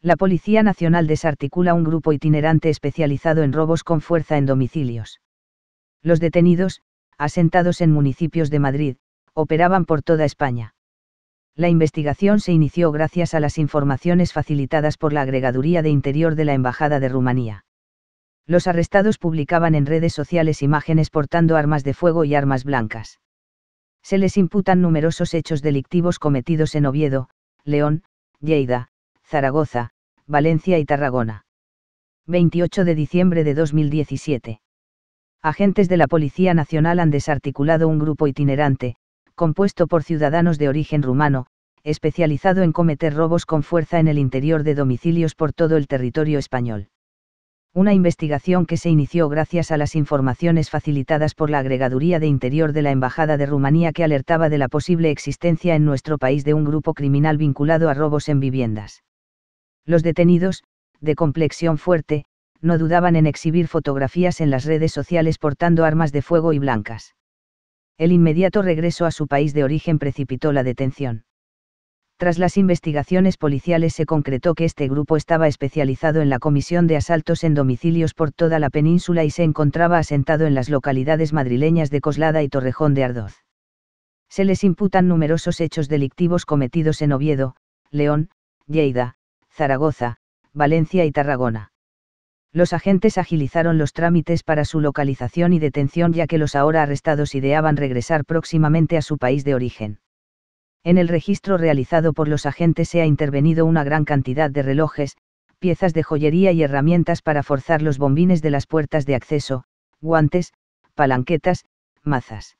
la Policía Nacional desarticula un grupo itinerante especializado en robos con fuerza en domicilios. Los detenidos, asentados en municipios de Madrid, operaban por toda España. La investigación se inició gracias a las informaciones facilitadas por la Agregaduría de Interior de la Embajada de Rumanía. Los arrestados publicaban en redes sociales imágenes portando armas de fuego y armas blancas. Se les imputan numerosos hechos delictivos cometidos en Oviedo, León, Lleida, Zaragoza, Valencia y Tarragona. 28 de diciembre de 2017. Agentes de la Policía Nacional han desarticulado un grupo itinerante, compuesto por ciudadanos de origen rumano, especializado en cometer robos con fuerza en el interior de domicilios por todo el territorio español. Una investigación que se inició gracias a las informaciones facilitadas por la agregaduría de interior de la Embajada de Rumanía que alertaba de la posible existencia en nuestro país de un grupo criminal vinculado a robos en viviendas. Los detenidos, de complexión fuerte, no dudaban en exhibir fotografías en las redes sociales portando armas de fuego y blancas. El inmediato regreso a su país de origen precipitó la detención. Tras las investigaciones policiales se concretó que este grupo estaba especializado en la comisión de asaltos en domicilios por toda la península y se encontraba asentado en las localidades madrileñas de Coslada y Torrejón de Ardoz. Se les imputan numerosos hechos delictivos cometidos en Oviedo, León, Lleida, Zaragoza, Valencia y Tarragona. Los agentes agilizaron los trámites para su localización y detención ya que los ahora arrestados ideaban regresar próximamente a su país de origen. En el registro realizado por los agentes se ha intervenido una gran cantidad de relojes, piezas de joyería y herramientas para forzar los bombines de las puertas de acceso, guantes, palanquetas, mazas.